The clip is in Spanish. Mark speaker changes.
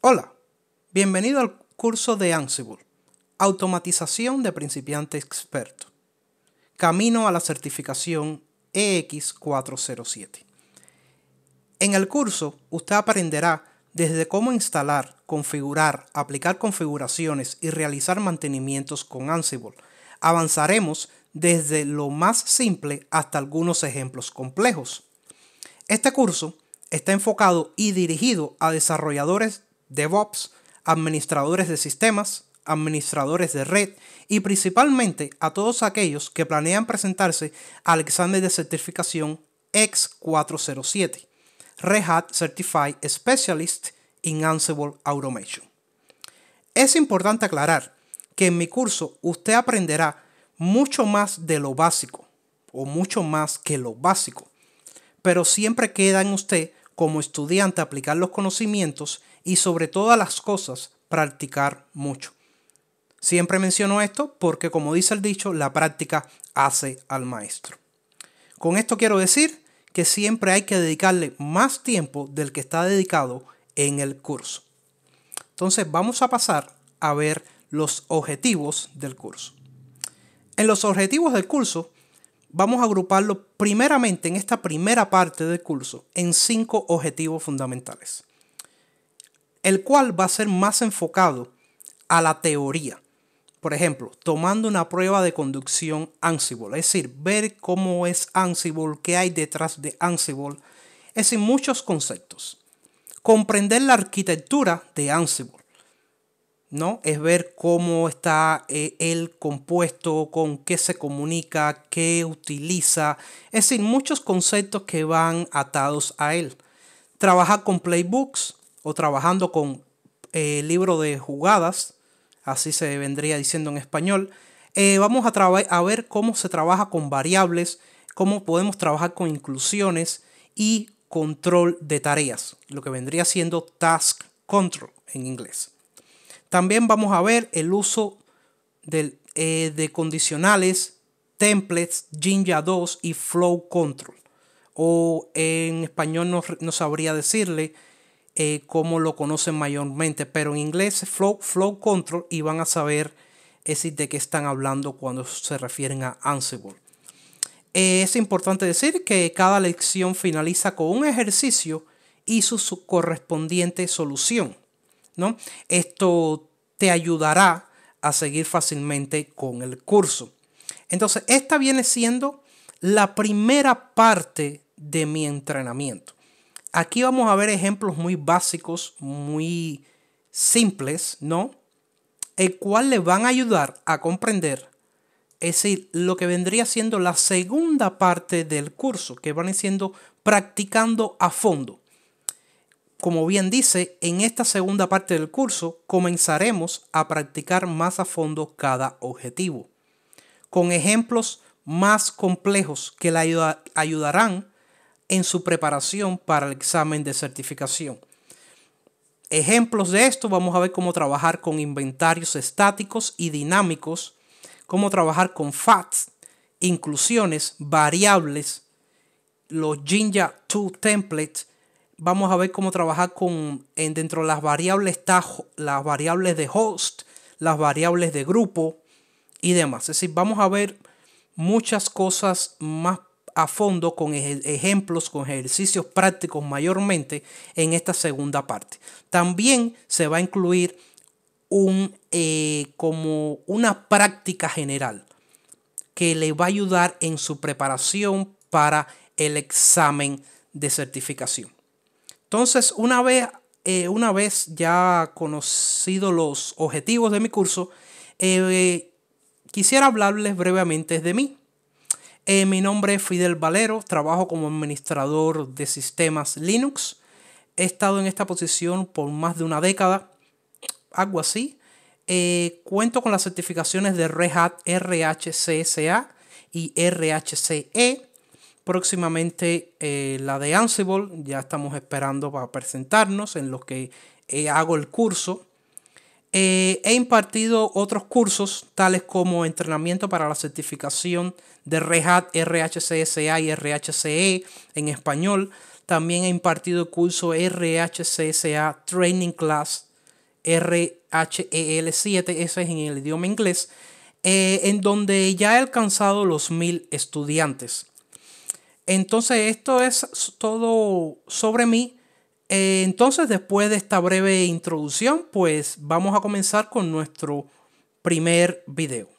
Speaker 1: Hola, bienvenido al curso de Ansible, Automatización de Principiante Experto, Camino a la certificación EX407. En el curso, usted aprenderá desde cómo instalar, configurar, aplicar configuraciones y realizar mantenimientos con Ansible. Avanzaremos desde lo más simple hasta algunos ejemplos complejos. Este curso está enfocado y dirigido a desarrolladores DevOps, administradores de sistemas, administradores de red y principalmente a todos aquellos que planean presentarse al examen de certificación X407, Red Hat Certified Specialist in Ansible Automation. Es importante aclarar que en mi curso usted aprenderá mucho más de lo básico o mucho más que lo básico, pero siempre queda en usted como estudiante aplicar los conocimientos y sobre todas las cosas practicar mucho. Siempre menciono esto porque como dice el dicho, la práctica hace al maestro. Con esto quiero decir que siempre hay que dedicarle más tiempo del que está dedicado en el curso. Entonces vamos a pasar a ver los objetivos del curso. En los objetivos del curso vamos a agruparlo primeramente en esta primera parte del curso en cinco objetivos fundamentales, el cual va a ser más enfocado a la teoría. Por ejemplo, tomando una prueba de conducción Ansible, es decir, ver cómo es Ansible, qué hay detrás de Ansible, es decir, muchos conceptos. Comprender la arquitectura de Ansible, ¿no? Es ver cómo está el eh, compuesto, con qué se comunica, qué utiliza, es decir, muchos conceptos que van atados a él. Trabajar con playbooks o trabajando con el eh, libro de jugadas, así se vendría diciendo en español. Eh, vamos a, a ver cómo se trabaja con variables, cómo podemos trabajar con inclusiones y control de tareas, lo que vendría siendo task control en inglés. También vamos a ver el uso eh, de condicionales, templates, Jinja 2 y Flow Control. O en español no, sabría decirle eh, cómo lo conocen mayormente, pero en inglés flow, flow Control y van a saber eh, de qué están hablando cuando se refieren a Ansible. es importante decir que cada lección finaliza con un ejercicio y su correspondiente solución. ¿no? Esto te ayudará a seguir fácilmente con el curso. Entonces, esta viene siendo la primera parte de mi entrenamiento. Aquí vamos a ver ejemplos muy básicos, muy simples, ¿no? El cual le van a ayudar a comprender, es decir, lo que vendría siendo la segunda parte del curso, que van siendo practicando a fondo como bien dice, en esta segunda parte del curso comenzaremos a practicar más a fondo cada objetivo, con ejemplos más complejos que la ayudarán en su preparación para el examen de certificación. Ejemplos de esto vamos a ver cómo trabajar con inventarios estáticos y dinámicos, cómo trabajar con FATS, inclusiones, variables, los Jinja 2 templates vamos a ver cómo trabajar con dentro de las variables las variables de host, las variables de grupo y demás. Es decir, vamos a ver muchas cosas más a fondo con ejemplos, con ejercicios prácticos mayormente en esta segunda parte. También se va a incluir un, eh, como una práctica general que le va a ayudar en su preparación para el examen de certificación. Entonces, una vez, eh, una vez ya conocido los objetivos de mi curso, eh, quisiera hablarles brevemente de mí. Eh, mi nombre es Fidel Valero, trabajo como administrador de sistemas Linux. He estado en esta posición por más de una década, algo así. cuento con las certificaciones de Red Hat RHCSA y RHCE próximamente eh, la de Ansible, ya estamos esperando para presentarnos en los que eh, hago el curso. Eh, he impartido otros cursos, tales como entrenamiento para la certificación de Red RHCSA y RHCE en español. También he impartido el curso RHCSA Training Class RHEL7, ese es en el idioma inglés, en donde ya he alcanzado los mil estudiantes. Entonces esto es todo sobre mí. Eh, entonces después de esta breve introducción, pues vamos a comenzar con nuestro primer video.